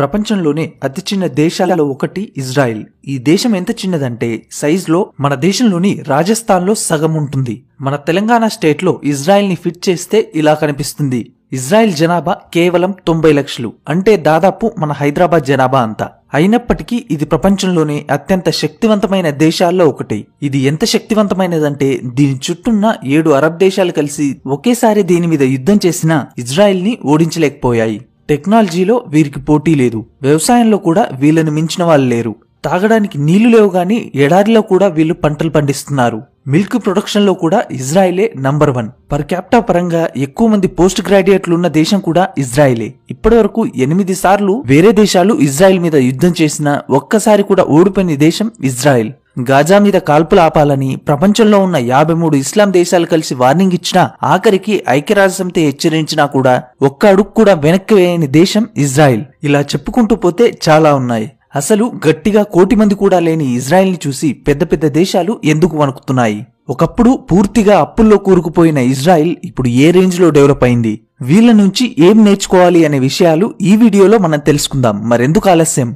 ప్రపంచంలోనే అతి చిన్న దేశాలలో ఒకటి ఇజ్రాయెల్ ఈ దేశం ఎంత చిన్నదంటే సైజులో మన దేశంలోని రాజస్థాన్లో సగం ఉంటుంది మన తెలంగాణ స్టేట్లో ఇజ్రాయెల్ని ఫిట్ చేస్తే ఇలా కనిపిస్తుంది ఇజ్రాయెల్ జనాభా కేవలం తొంభై లక్షలు అంటే దాదాపు మన హైదరాబాద్ జనాభా అంతా అయినప్పటికీ ఇది ప్రపంచంలోనే అత్యంత శక్తివంతమైన దేశాల్లో ఒకటి ఇది ఎంత శక్తివంతమైనదంటే దీని చుట్టూన్న ఏడు అరబ్ దేశాలు కలిసి ఒకేసారి దీని మీద యుద్ధం చేసినా ఇజ్రాయెల్ ని ఓడించలేకపోయాయి టెక్నాలజీలో వీరికి పోటీ లేదు వ్యవసాయంలో కూడా వీళ్ళని మించిన వాళ్ళు లేరు తాగడానికి నీళ్లు లేవు గాని ఎడారిలో కూడా వీళ్ళు పంటలు పండిస్తున్నారు మిల్క్ ప్రొడక్షన్లో కూడా ఇజ్రాయిలే నంబర్ వన్ పర్ క్యాప్టా పరంగా ఎక్కువ మంది పోస్ట్ గ్రాడ్యుయేట్లు ఉన్న దేశం కూడా ఇజ్రాయిలే ఇప్పటివరకు ఎనిమిది సార్లు వేరే దేశాలు ఇజ్రాయిల్ మీద యుద్ధం చేసినా ఒక్కసారి కూడా ఓడిపోయిన దేశం ఇజ్రాయిల్ గాజా మీద కాల్పులు ఆపాలని ప్రపంచంలో ఉన్న యాభై మూడు ఇస్లాం దేశాలు కలిసి వార్నింగ్ ఇచ్చినా ఆఖరికి ఐక్యరాజ్యసమితి హెచ్చరించినా కూడా ఒక్క అడుగు కూడా వెనక్కి వేయని దేశం ఇజ్రాయిల్ ఇలా చెప్పుకుంటూ పోతే చాలా ఉన్నాయి అసలు గట్టిగా కోటి మంది కూడా లేని ఇజ్రాయెల్ని చూసి పెద్ద పెద్ద దేశాలు ఎందుకు వణుకుతున్నాయి ఒకప్పుడు పూర్తిగా అప్పుల్లో కూరుకుపోయిన ఇజ్రాయిల్ ఇప్పుడు ఏ రేంజ్లో డెవలప్ అయింది వీళ్ళ నుంచి ఏం నేర్చుకోవాలి అనే విషయాలు ఈ వీడియోలో మనం తెలుసుకుందాం మరెందుకు ఆలస్యం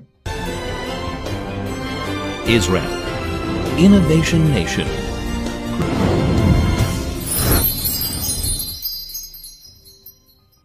ఇజ్రాయెల్ Innovation Nation.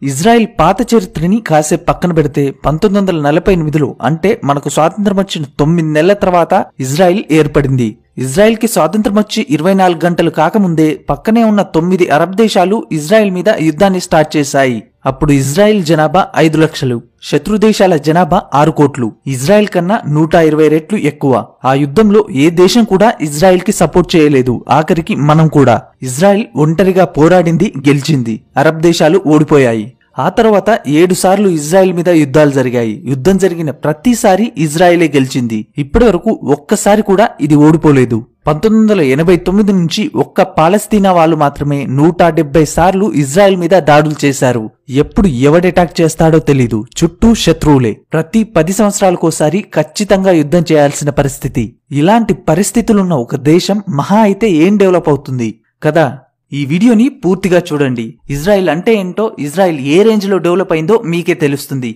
ఇజ్రాయెల్ పాత చరిత్రని కాసేపు పక్కన పెడితే పంతొమ్మిది వందల నలభై ఎనిమిదిలో అంటే మనకు స్వాతంత్రం వచ్చిన తొమ్మిది నెలల తర్వాత ఇజ్రాయెల్ ఏర్పడింది ఇజ్రాయెల్ కి స్వాతంత్రం వచ్చి ఇరవై నాలుగు గంటలు కాకముందే పక్కనే ఉన్న తొమ్మిది అరబ్ దేశాలు ఇజ్రాయెల్ మీద యుద్ధాన్ని స్టార్ట్ చేశాయి అప్పుడు ఇజ్రాయెల్ జనాభా ఐదు లక్షలు శత్రు దేశాల జనాభా ఆరు కోట్లు ఇజ్రాయెల్ కన్నా నూట ఇరవై రెట్లు ఎక్కువ ఆ యుద్ధంలో ఏ దేశం కూడా ఇజ్రాయెల్ కి సపోర్ట్ చేయలేదు ఆఖరికి మనం కూడా ఇజ్రాయెల్ ఒంటరిగా పోరాడింది గెలిచింది అరబ్ దేశాలు ఓడిపోయాయి ఆ తర్వాత ఏడు సార్లు ఇజ్రాయెల్ మీద యుద్ధాలు జరిగాయి యుద్ధం జరిగిన ప్రతిసారి ఇజ్రాయెలే గెలిచింది ఇప్పటి వరకు ఒక్కసారి కూడా ఇది ఓడిపోలేదు పంతొమ్మిది వందల ఎనభై తొమ్మిది నుంచి ఒక్క పాలస్తీనా వాళ్ళు మాత్రమే నూట డెబ్బై సార్లు ఇజ్రాయెల్ మీద దాడులు చేశారు ఎప్పుడు ఎవడెటాక్ చేస్తాడో తెలీదు చుట్టూ శత్రువులే ప్రతి పది సంవత్సరాలకోసారి ఖచ్చితంగా యుద్ధం చేయాల్సిన పరిస్థితి ఇలాంటి పరిస్థితులున్న ఒక దేశం మహా అయితే ఏం డెవలప్ అవుతుంది కదా ఈ వీడియోని పూర్తిగా చూడండి ఇజ్రాయెల్ అంటే ఏంటో ఇజ్రాయెల్ ఏ రేంజ్లో డెవలప్ అయిందో మీకే తెలుస్తుంది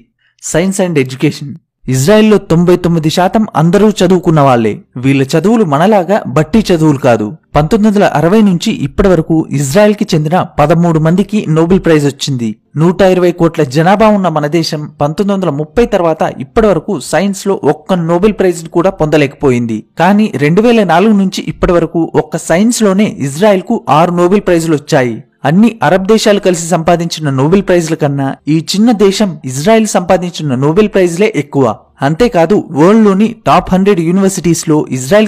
సైన్స్ అండ్ ఎడ్యుకేషన్ ఇజ్రాయెల్లో తొంభై తొమ్మిది శాతం అందరూ చదువుకున్న వాళ్లే వీళ్ళ చదువులు మనలాగా బట్టి చదువులు కాదు పంతొమ్మిది వందల అరవై నుంచి ఇప్పటి వరకు ఇజ్రాయెల్కి చెందిన పదమూడు మందికి నోబెల్ ప్రైజ్ వచ్చింది నూట ఇరవై కోట్ల జనాభా ఉన్న మన దేశం పంతొమ్మిది వందల ముప్పై తర్వాత ఇప్పటి వరకు సైన్స్ లో ఒక్క నోబెల్ ప్రైజ్ కూడా పొందలేకపోయింది కానీ రెండు వేల నాలుగు నుంచి ఇప్పటి వరకు ఒక్క సైన్స్ లోనే ఇజ్రాయెల్ కు ఆరు నోబెల్ ప్రైజులు వచ్చాయి అన్ని అరబ్ దేశాలు కలిసి సంపాదించిన నోబెల్ ప్రైజ్ల కన్నా ఈ చిన్న దేశం ఇజ్రాయెల్ సంపాదించిన నోబెల్ ప్రైజ్లే ఎక్కువ అంతేకాదు వరల్డ్లోని టాప్ హండ్రెడ్ యూనివర్సిటీస్లో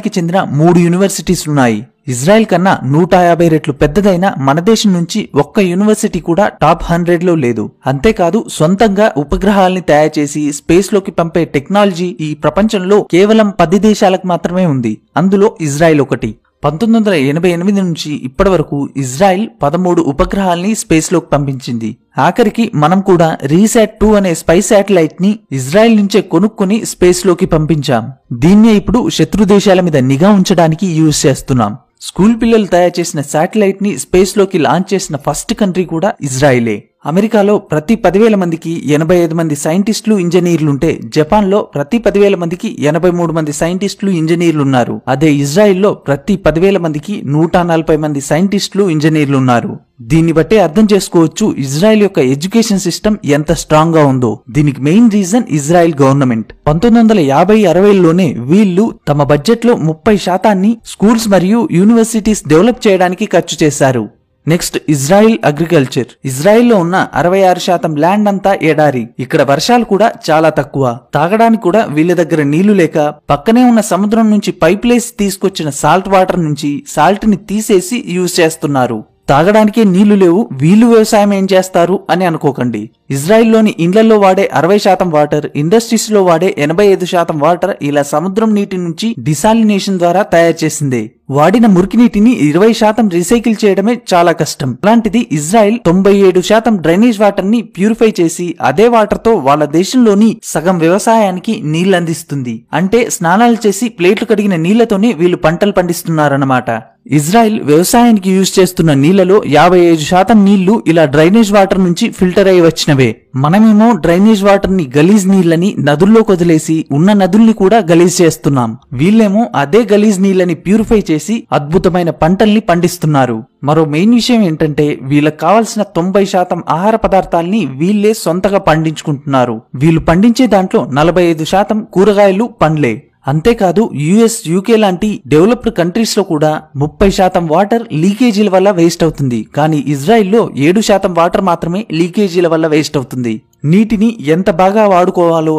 కి చెందిన మూడు యూనివర్సిటీస్ ఉన్నాయి ఇజ్రాయెల్ కన్నా నూట యాభై రెట్లు పెద్దదైన మన దేశం నుంచి ఒక్క యూనివర్సిటీ కూడా టాప్ హండ్రెడ్లో లేదు అంతేకాదు సొంతంగా ఉపగ్రహాల్ని తయారు చేసి స్పేస్లోకి పంపే టెక్నాలజీ ఈ ప్రపంచంలో కేవలం పది దేశాలకు మాత్రమే ఉంది అందులో ఇజ్రాయెల్ ఒకటి పంతొమ్మిది వందల ఎనభై ఎనిమిది నుంచి ఇప్పటి వరకు ఇజ్రాయెల్ పదమూడు ఉపగ్రహాల్ని స్పేస్లోకి పంపించింది ఆఖరికి మనం కూడా రీసాట్ టూ అనే స్పై శాటిలైట్ ని ఇజ్రాయెల్ నుంచే కొనుక్కుని స్పేస్లోకి పంపించాం దీన్నే ఇప్పుడు శత్రు దేశాల మీద నిఘా ఉంచడానికి యూజ్ చేస్తున్నాం స్కూల్ పిల్లలు తయారు చేసిన శాటిలైట్ ని స్పేస్ లోకి లాంచ్ చేసిన ఫస్ట్ కంట్రీ కూడా ఇజ్రాయిలే అమెరికాలో ప్రతి పదివేల మందికి ఎనభై ఐదు మంది సైంటిస్టులు ఇంజనీర్లుంటే జపాన్లో ప్రతి పదివేల మందికి ఎనభై మూడు మంది సైంటిస్టులు ఇంజనీర్లు ఉన్నారు అదే ఇజ్రాయిల్లో ప్రతి పదివేల మందికి నూట నలభై మంది సైంటిస్టులు ఇంజనీర్లు ఉన్నారు దీన్ని బట్టే అర్థం చేసుకోవచ్చు ఇజ్రాయెల్ యొక్క ఎడ్యుకేషన్ సిస్టమ్ ఎంత స్ట్రాంగ్ గా ఉందో దీనికి మెయిన్ రీజన్ ఇజ్రాయెల్ గవర్నమెంట్ పంతొమ్మిది వందల యాభై అరవైలోనే వీళ్ళు తమ బడ్జెట్ లో ముప్పై శాతాన్ని స్కూల్స్ మరియు యూనివర్సిటీస్ డెవలప్ చేయడానికి ఖర్చు చేశారు నెక్స్ట్ ఇజ్రాయిల్ అగ్రికల్చర్ ఇజ్రాయిల్లో ఉన్న అరవై ఆరు శాతం ల్యాండ్ అంతా ఎడారి ఇక్కడ వర్షాలు కూడా చాలా తక్కువ తాగడానికి కూడా వీళ్ళ దగ్గర నీళ్లు లేక పక్కనే ఉన్న సముద్రం నుంచి పైప్లేసి తీసుకొచ్చిన సాల్ట్ వాటర్ నుంచి సాల్ట్ ని తీసేసి యూజ్ చేస్తున్నారు తాగడానికే నీళ్లు లేవు వీళ్ళు వ్యవసాయం ఏం చేస్తారు అని అనుకోకండి ఇజ్రాయిల్లోని ఇండ్లలో వాడే అరవై శాతం వాటర్ ఇండస్ట్రీస్లో వాడే ఎనభై ఐదు శాతం వాటర్ ఇలా సముద్రం నీటి నుంచి డిసాలినేషన్ ద్వారా తయారు చేసిందే వాడిన మురికి నీటిని ఇరవై శాతం రీసైకిల్ చేయడమే చాలా కష్టం అలాంటిది ఇజ్రాయెల్ తొంభై ఏడు శాతం డ్రైనేజ్ వాటర్ ని ప్యూరిఫై చేసి అదే వాటర్ తో వాళ్ళ దేశంలోని సగం వ్యవసాయానికి నీళ్లు అందిస్తుంది అంటే స్నానాలు చేసి ప్లేట్లు కడిగిన నీళ్లతోనే వీళ్ళు పంటలు పండిస్తున్నారన్నమాట ఇజ్రాయెల్ వ్యవసాయానికి యూజ్ చేస్తున్న నీళ్లలో యాభై ఐదు శాతం నీళ్లు ఇలా డ్రైనేజ్ వాటర్ నుంచి ఫిల్టర్ అయి వచ్చినవే మనమేమో డ్రైనేజ్ వాటర్ ని గలీజ్ నీళ్లని నదుల్లో వదిలేసి ఉన్న నదుల్ని కూడా గలీజ్ చేస్తున్నాం వీళ్ళేమో అదే గలీజ్ నీళ్లని ప్యూరిఫై చేసి చేసి అద్భుతమైన పంటల్ని పండిస్తున్నారు మరో మెయిన్ విషయం ఏంటంటే వీళ్ళకి కావలసిన తొంభై శాతం ఆహార పదార్థాల్ని వీళ్లే సొంతగా పండించుకుంటున్నారు వీళ్ళు పండించే దాంట్లో నలభై ఐదు శాతం కూరగాయలు పండ్లే అంతేకాదు యుఎస్ యూకే లాంటి డెవలప్డ్ కంట్రీస్ లో కూడా ముప్పై శాతం వాటర్ లీకేజీల వల్ల వేస్ట్ అవుతుంది కానీ ఇజ్రాయిల్లో ఏడు శాతం వాటర్ మాత్రమే లీకేజీల వల్ల వేస్ట్ అవుతుంది నీటిని ఎంత బాగా వాడుకోవాలో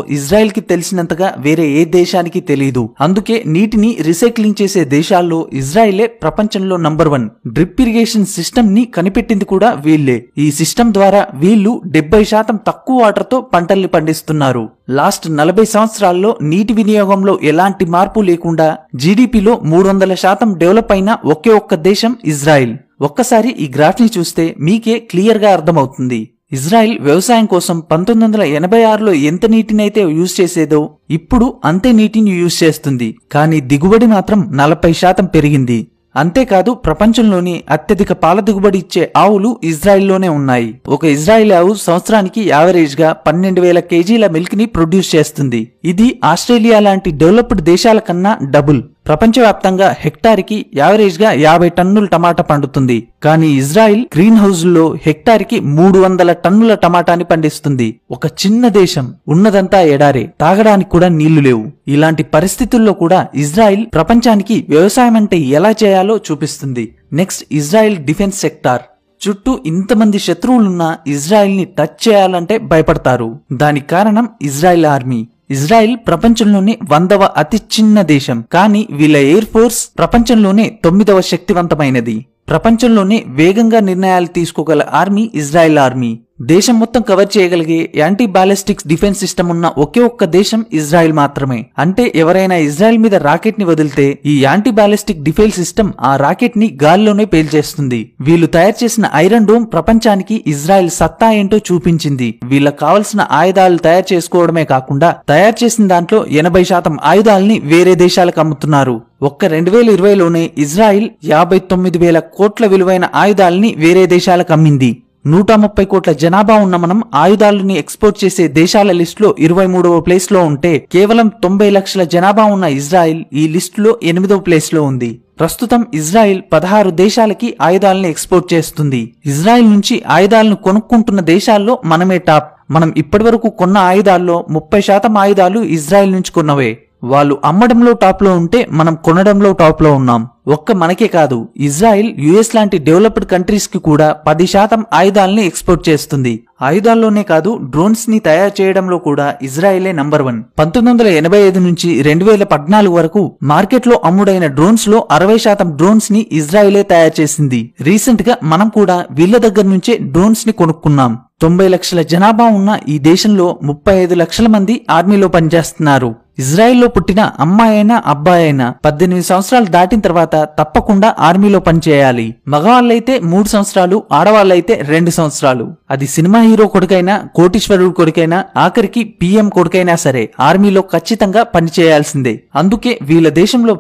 కి తెలిసినంతగా వేరే ఏ దేశానికి తెలియదు అందుకే నీటిని రీసైక్లింగ్ చేసే దేశాల్లో ఇజ్రాయెలే ప్రపంచంలో number one drip irrigation system ని కనిపెట్టింది కూడా వీళ్లే ఈ సిస్టమ్ ద్వారా వీళ్ళు డెబ్బై శాతం తక్కువ వాటర్తో పంటల్ని పండిస్తున్నారు లాస్ట్ నలభై సంవత్సరాల్లో నీటి వినియోగంలో ఎలాంటి మార్పు లేకుండా జీడిపిలో మూడు వందల శాతం డెవలప్ అయిన ఒకే ఒక్క దేశం ఇజ్రాయిల్ ఒక్కసారి ఈ గ్రాఫ్ని చూస్తే మీకే క్లియర్గా అర్థమవుతుంది ఇజ్రాయిల్ వ్యవసాయం కోసం పంతొమ్మిది వందల ఎనభై ఆరులో ఎంత నీటినైతే యూజ్ చేసేదో ఇప్పుడు అంతే నీటిని యూజ్ చేస్తుంది కానీ దిగుబడి మాత్రం నలభై శాతం పెరిగింది అంతేకాదు ప్రపంచంలోని అత్యధిక పాల దిగుబడి ఇచ్చే ఆవులు ఇజ్రాయిల్లోనే ఉన్నాయి ఒక ఇజ్రాయిల్ ఆవు సంవత్సరానికి యావరేజ్ గా పన్నెండు వేల కేజీల మిల్క్ ని ప్రొడ్యూస్ చేస్తుంది ఇది ఆస్ట్రేలియా లాంటి డెవలప్డ్ దేశాల కన్నా డబుల్ ప్రపంచవ్యాప్తంగా హెక్టార్కి యావరేజ్గా యాభై టన్నుల టమాటా పండుతుంది కానీ ఇజ్రాయిల్ గ్రీన్ హౌజ్లో హెక్టార్కి మూడు వందల టన్నుల టమాటాని పండిస్తుంది ఒక చిన్న దేశం ఉన్నదంతా ఎడారే తాగడానికి కూడా నీళ్లు లేవు ఇలాంటి పరిస్థితుల్లో కూడా ఇజ్రాయిల్ ప్రపంచానికి వ్యవసాయం అంటే ఎలా చేయాలో చూపిస్తుంది నెక్స్ట్ ఇజ్రాయిల్ డిఫెన్స్ సెక్టార్ చుట్టూ ఇంతమంది శత్రువులున్నా ఇజ్రాయిల్ ని టచ్ చేయాలంటే భయపడతారు దానికి కారణం ఇజ్రాయిల్ ఆర్మీ ఇజ్రాయెల్ ప్రపంచంలోనే వందవ అతి చిన్న దేశం కానీ వీళ్ళ ఎయిర్ ఫోర్స్ ప్రపంచంలోనే తొమ్మిదవ శక్తివంతమైనది ప్రపంచంలోనే వేగంగా నిర్ణయాలు తీసుకోగల ఆర్మీ ఇజ్రాయెల్ ఆర్మీ దేశం మొత్తం కవర్ చేయగలిగే యాంటీ బాలిస్టిక్స్ డిఫెన్స్ సిస్టమ్ ఉన్న ఒకే ఒక్క దేశం ఇజ్రాయెల్ మాత్రమే అంటే ఎవరైనా ఇజ్రాయెల్ మీద రాకెట్ ని వదిలితే ఈ యాంటీ బాలిస్టిక్ డిఫెన్స్ సిస్టమ్ ఆ రాకెట్ ని గాల్లోనే పేల్చేస్తుంది వీళ్ళు తయారు చేసిన ఐరన్ డోమ్ ప్రపంచానికి ఇజ్రాయెల్ సత్తా ఏంటో చూపించింది వీళ్ళకి కావలసిన ఆయుధాలు తయారు చేసుకోవడమే కాకుండా తయారు చేసిన దాంట్లో ఎనభై శాతం ఆయుధాలని వేరే దేశాలకు అమ్ముతున్నారు ఒక్క రెండు వేల ఇరవైలోనే ఇజ్రాయిల్ యాభై తొమ్మిది వేల కోట్ల విలువైన ఆయుధాలని వేరే దేశాలకు అమ్మింది నూట ముప్పై కోట్ల జనాభా ఉన్న మనం ఆయుధాలని ఎక్స్పోర్ట్ చేసే దేశాల లిస్టులో ఇరవై మూడవ ప్లేస్లో ఉంటే కేవలం తొంభై లక్షల జనాభా ఉన్న ఇజ్రాయెల్ ఈ లిస్టులో ఎనిమిదవ ప్లేస్లో ఉంది ప్రస్తుతం ఇజ్రాయెల్ పదహారు దేశాలకి ఆయుధాలను ఎక్స్పోర్ట్ చేస్తుంది ఇజ్రాయెల్ నుంచి ఆయుధాలను కొనుక్కుంటున్న దేశాల్లో మనమే టాప్ మనం ఇప్పటివరకు కొన్న ఆయుధాల్లో ముప్పై శాతం ఆయుధాలు ఇజ్రాయెల్ నుంచి కొన్నవే వాళ్ళు అమ్మడంలో టాప్లో ఉంటే మనం కొనడంలో టాప్లో ఉన్నాం ఒక్క మనకే కాదు ఇజ్రాయిల్ యుఎస్ లాంటి డెవలప్డ్ కంట్రీస్ కి కూడా పది శాతం ఆయుధాలని ఎక్స్పోర్ట్ చేస్తుంది ఆయుధాల్లోనే కాదు డ్రోన్స్ ని తయారు చేయడంలో కూడా ఇజ్రాయెలే నంబర్ వన్ పంతొమ్మిది వందల ఎనభై ఐదు నుంచి రెండు వేల పద్నాలుగు వరకు మార్కెట్ లో అమ్ముడైన డ్రోన్స్ లో అరవై శాతం డ్రోన్స్ ని ఇజ్రాయెలే తయారు చేసింది రీసెంట్ గా మనం కూడా వీళ్ళ దగ్గర నుంచే డ్రోన్స్ ని కొనుక్కున్నాం తొంభై లక్షల జనాభా ఉన్న ఈ దేశంలో ముప్పై ఐదు లక్షల మంది ఆర్మీలో పనిచేస్తున్నారు ఇజ్రాయెల్లో పుట్టిన అమ్మాయి అయినా అబ్బాయి అయినా పద్దెనిమిది సంవత్సరాలు దాటిన తర్వాత తప్పకుండా ఆర్మీలో పనిచేయాలి మగవాళ్ళైతే మూడు సంవత్సరాలు ఆడవాళ్ళైతే రెండు సంవత్సరాలు అది సినిమా హీరో కొడుకైనా కోటీశ్వరుడు కొడుకైనా ఆఖరికి పీఎం కొడుకైనా సరే ఆర్మీలో ఖచ్చితంగా పనిచేయాల్సిందే అందుకే వీళ్ళ దేశంలో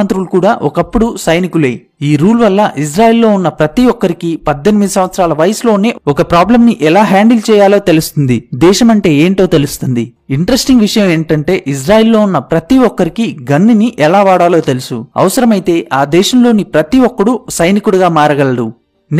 మంత్రులు కూడా ఒకప్పుడు సైనికులే ఈ రూల్ వల్ల ఇజ్రాయెల్లో ఉన్న ప్రతి ఒక్కరికి పద్దెనిమిది సంవత్సరాల వయసులోనే ఒక ప్రాబ్లం ని ఎలా హ్యాండిల్ చేయాలో తెలుస్తుంది దేశం అంటే ఏంటో తెలుస్తుంది ఇంట్రెస్టింగ్ విషయం ఏంటంటే ఇజ్రాయిల్లో ఉన్న ప్రతి ఒక్కరికి గన్నుని ఎలా వాడాలో తెలుసు అవసరమైతే ఆ దేశంలోని ప్రతి ఒక్కడు సైనికుడిగా మారగలడు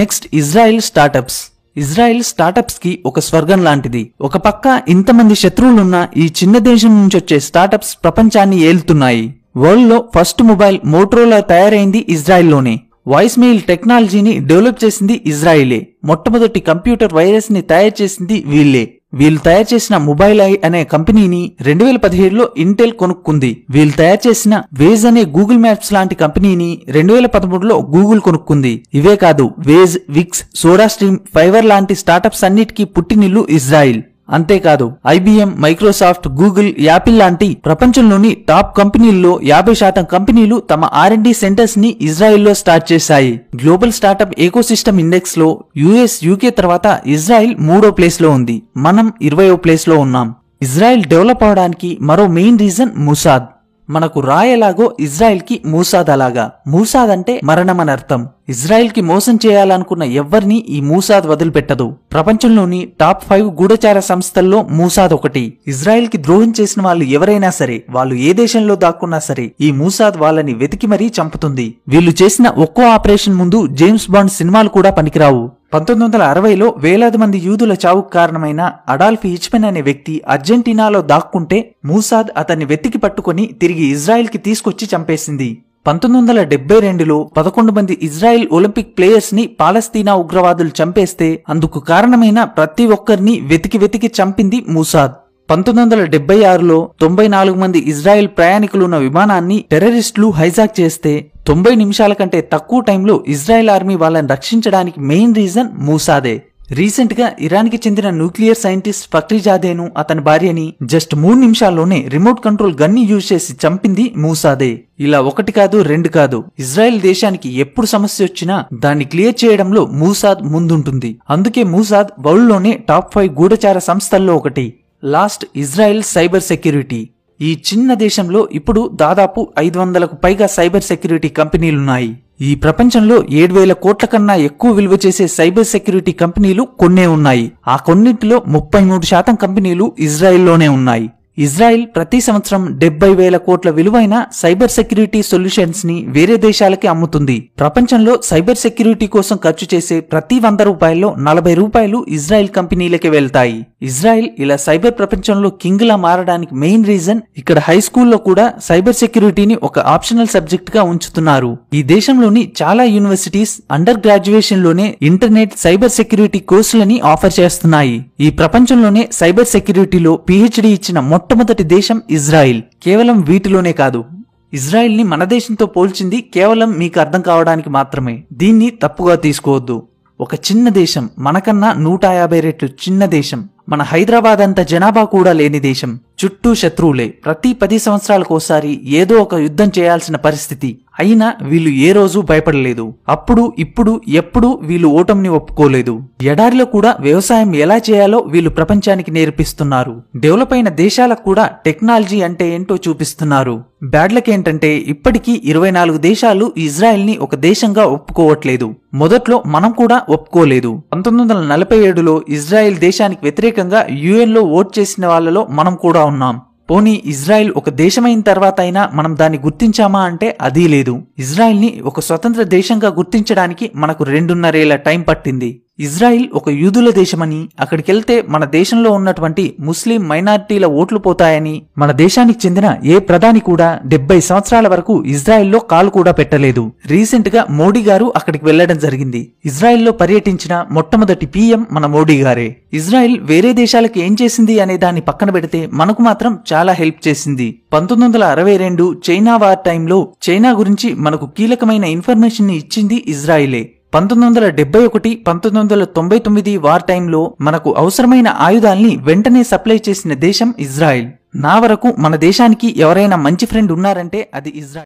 next Israel startups Israel startups కి ఒక స్వర్గం లాంటిది ఒక పక్క ఇంతమంది శత్రువులున్న ఈ చిన్న దేశం నుంచి వచ్చే స్టార్టప్స్ ప్రపంచాన్ని ఏలుతున్నాయి వరల్డ్లో ఫస్ట్ మొబైల్ మోటరోలా తయారైంది ఇజ్రాయిల్లోనే వాయిస్ మెయిల్ టెక్నాలజీని డెవలప్ చేసింది ఇజ్రాయిలే మొట్టమొదటి కంప్యూటర్ వైరస్ని తయారు చేసింది వీళ్లే వీళ్ళు తయారు చేసిన మొబైల్ ఐ అనే కంపెనీని రెండు వేల పదిహేడులో ఇంటెల్ కొనుక్కుంది వీళ్ళు తయారు చేసిన వేజ్ అనే గూగుల్ మ్యాప్స్ లాంటి కంపెనీని రెండు వేల పదమూడులో గూగుల్ కొనుక్కుంది ఇవే కాదు Waze Wix SodaStream Fiverr లాంటి స్టార్టప్స్ అన్నిటికీ పుట్టినిల్లు ఇజ్రాయిల్ అంతేకాదు ఐబీఎం మైక్రోసాఫ్ట్ గూగుల్ యాపిల్ లాంటి ప్రపంచంలోని టాప్ కంపెనీల్లో యాభై శాతం కంపెనీలు తమ ఆర్ అండ్ సెంటర్స్ ని ఇజ్రాయెల్లో స్టార్ట్ చేశాయి గ్లోబల్ స్టార్టప్ ఎకోసిస్టమ్ ఇండెక్స్ లో యుఎస్ యూకే తర్వాత ఇజ్రాయెల్ మూడో ప్లేస్ లో ఉంది మనం ఇరవయో ప్లేస్ లో ఉన్నాం ఇజ్రాయెల్ డెవలప్ అవడానికి మరో మెయిన్ రీజన్ ముసాద్ మనకు రాయలాగో ఇజ్రాయెల్కి మూసాద్ అలాగా మూసాద్ అంటే మరణమనర్థం అర్థం ఇజ్రాయెల్కి మోసం చేయాలనుకున్న ఎవ్వరిని ఈ మూసాద్ వదిలిపెట్టదు ప్రపంచంలోని టాప్ ఫైవ్ గూఢచార సంస్థల్లో మూసాద్ ఒకటి ఇజ్రాయెల్కి ద్రోహం చేసిన వాళ్ళు ఎవరైనా సరే వాళ్ళు ఏ దేశంలో దాక్కున్నా సరే ఈ మూసాద్ వాళ్ళని వెతికి మరీ చంపుతుంది వీళ్ళు చేసిన ఒక్కో ఆపరేషన్ ముందు జేమ్స్ బాండ్ సినిమాలు కూడా పనికిరావు పంతొమ్మిది వందల అరవైలో వేలాది మంది యూదుల చావుకు కారణమైన అడాల్ఫ్ హిచ్మెన్ అనే వ్యక్తి అర్జెంటీనాలో దాక్కుంటే మూసాద్ అతన్ని వెతికి పట్టుకుని తిరిగి ఇజ్రాయెల్కి తీసుకొచ్చి చంపేసింది పంతొమ్మిది వందల డెబ్బై రెండులో పదకొండు మంది ఇజ్రాయెల్ ఒలింపిక్ ప్లేయర్స్ ని పాలస్తీనా ఉగ్రవాదులు చంపేస్తే అందుకు కారణమైన ప్రతి ఒక్కరిని వెతికి వెతికి చంపింది మూసాద్ పంతొమ్మిది వందల డెబ్బై ఆరులో తొంభై నాలుగు మంది ఇజ్రాయెల్ ప్రయాణికులున్న విమానాన్ని టెర్రరిస్టులు హైజాక్ చేస్తే తొంభై నిమిషాల కంటే తక్కువ టైంలో ఇజ్రాయెల్ ఆర్మీ వాళ్ళని రక్షించడానికి మెయిన్ రీజన్ మూసాదే రీసెంట్గా ఇరాన్కి చెందిన న్యూక్లియర్ సైంటిస్ట్ ఫక్రిజాదేను అతని భార్యని జస్ట్ మూడు నిమిషాల్లోనే రిమోట్ కంట్రోల్ గన్ని యూజ్ చేసి చంపింది మూసాదే ఇలా ఒకటి కాదు రెండు కాదు ఇజ్రాయెల్ దేశానికి ఎప్పుడు సమస్య వచ్చినా దాన్ని క్లియర్ చేయడంలో మూసాద్ ముందుంటుంది అందుకే మూసాద్ వరల్డ్లోనే టాప్ ఫైవ్ గూఢచార సంస్థల్లో ఒకటి లాస్ట్ ఇజ్రాయెల్ సైబర్ సెక్యూరిటీ ఈ చిన్న దేశంలో ఇప్పుడు దాదాపు ఐదు వందలకు పైగా సైబర్ సెక్యూరిటీ కంపెనీలున్నాయి ఈ ప్రపంచంలో ఏడు వేల కోట్ల కన్నా ఎక్కువ విలువ చేసే సైబర్ సెక్యూరిటీ కంపెనీలు కొన్నే ఉన్నాయి ఆ కొన్నింటిలో ముప్పై మూడు శాతం కంపెనీలు ఇజ్రాయెల్లోనే ఉన్నాయి ఇజ్రాయిల్ ప్రతి సంవత్సరం డెబ్బై వేల కోట్ల విలువైన సైబర్ సెక్యూరిటీ సొల్యూషన్స్ ని వేరే దేశాలకి అమ్ముతుంది ప్రపంచంలో సైబర్ సెక్యూరిటీ కోసం ఖర్చు చేసే ప్రతి వంద రూపాయల్లో నలభై రూపాయలు ఇజ్రాయెల్ కంపెనీలకి వెళ్తాయి ఇజ్రాయిల్ ఇలా సైబర్ ప్రపంచంలో కింగ్ లా మారడానికి మెయిన్ రీజన్ ఇక్కడ హై స్కూల్లో కూడా సైబర్ సెక్యూరిటీని ఒక ఆప్షనల్ సబ్జెక్ట్ గా ఉంచుతున్నారు ఈ దేశంలోని చాలా యూనివర్సిటీస్ అండర్ గ్రాడ్యుయేషన్ లోనే ఇంటర్నెట్ సైబర్ సెక్యూరిటీ కోర్సులని ఆఫర్ చేస్తున్నాయి ఈ ప్రపంచంలోనే సైబర్ సెక్యూరిటీలో పిహెచ్డి ఇచ్చిన మొట్టమొదటి దేశం ఇజ్రాయిల్ కేవలం వీటిలోనే కాదు ఇజ్రాయిల్ని మన దేశంతో పోల్చింది కేవలం మీకు అర్థం కావడానికి మాత్రమే దీన్ని తప్పుగా తీసుకోవద్దు ఒక చిన్న దేశం మనకన్నా నూట యాభై రెట్లు చిన్న దేశం మన హైదరాబాద్ అంత జనాభా కూడా లేని దేశం చుట్టూ శత్రువులే ప్రతి పది సంవత్సరాలకోసారి ఏదో ఒక యుద్ధం చేయాల్సిన పరిస్థితి అయినా వీళ్ళు ఏ రోజు భయపడలేదు అప్పుడు ఇప్పుడు ఎప్పుడు వీళ్ళు ఓటమిని ఒప్పుకోలేదు ఎడారిలో కూడా వ్యవసాయం ఎలా చేయాలో వీళ్ళు ప్రపంచానికి నేర్పిస్తున్నారు డెవలప్ అయిన దేశాలకు కూడా టెక్నాలజీ అంటే ఏంటో చూపిస్తున్నారు బ్యాడ్లకేంటంటే ఇప్పటికీ ఇరవై నాలుగు దేశాలు ఇజ్రాయెల్ని ఒక దేశంగా ఒప్పుకోవట్లేదు మొదట్లో మనం కూడా ఒప్పుకోలేదు పంతొమ్మిది వందల నలభై ఏడులో ఇజ్రాయెల్ దేశానికి వ్యతిరేకంగా లో ఓట్ చేసిన వాళ్ళలో మనం కూడా ఉన్నాం పోనీ ఇజ్రాయెల్ ఒక దేశమైన తర్వాత అయినా మనం దాన్ని గుర్తించామా అంటే అదీ లేదు ఇజ్రాయెల్ని ఒక స్వతంత్ర దేశంగా గుర్తించడానికి మనకు రెండున్నరేళ్ల టైం పట్టింది ఇజ్రాయిల్ ఒక యూదుల దేశమని అక్కడికెళ్తే మన దేశంలో ఉన్నటువంటి ముస్లిం మైనార్టీల ఓట్లు పోతాయని మన దేశానికి చెందిన ఏ ప్రధాని కూడా డెబ్బై సంవత్సరాల వరకు ఇజ్రాయెల్లో కాలు కూడా పెట్టలేదు రీసెంట్ గా మోడీ గారు అక్కడికి వెళ్లడం జరిగింది ఇజ్రాయెల్లో పర్యటించిన మొట్టమొదటి పీఎం మన మోడీ గారే ఇజ్రాయెల్ వేరే దేశాలకు ఏం చేసింది అనే దాన్ని పక్కన పెడితే మనకు మాత్రం చాలా హెల్ప్ చేసింది పంతొమ్మిది వందల అరవై రెండు చైనా వార్ టైంలో చైనా గురించి మనకు కీలకమైన ఇన్ఫర్మేషన్ ఇచ్చింది ఇజ్రాయిలే పంతొమ్మిది వందల డెబ్బై ఒకటి పంతొమ్మిది వందల తొంభై తొమ్మిది వార్ టైంలో మనకు అవసరమైన ఆయుధాల్ని వెంటనే సప్లై చేసిన దేశం ఇజ్రాయెల్ నా వరకు మన దేశానికి ఎవరైనా మంచి ఫ్రెండ్ ఉన్నారంటే అది ఇజ్రాయెల్